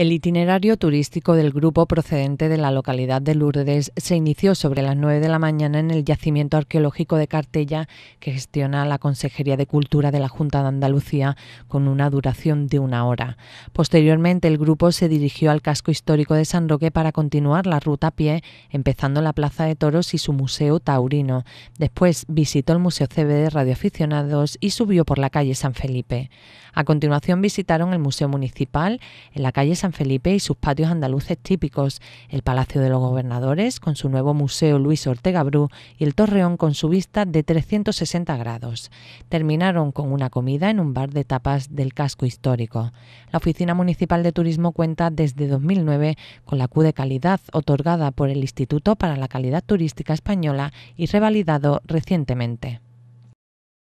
El itinerario turístico del grupo procedente de la localidad de Lourdes se inició sobre las 9 de la mañana en el yacimiento arqueológico de Cartella que gestiona la Consejería de Cultura de la Junta de Andalucía con una duración de una hora. Posteriormente el grupo se dirigió al casco histórico de San Roque para continuar la ruta a pie, empezando la Plaza de Toros y su Museo Taurino. Después visitó el Museo CB de Radioaficionados y subió por la calle San Felipe. A continuación visitaron el Museo Municipal en la calle San Felipe y sus patios andaluces típicos, el Palacio de los Gobernadores con su nuevo Museo Luis Ortega Bru y el Torreón con su vista de 360 grados. Terminaron con una comida en un bar de tapas del casco histórico. La Oficina Municipal de Turismo cuenta desde 2009 con la cu de calidad otorgada por el Instituto para la Calidad Turística Española y revalidado recientemente.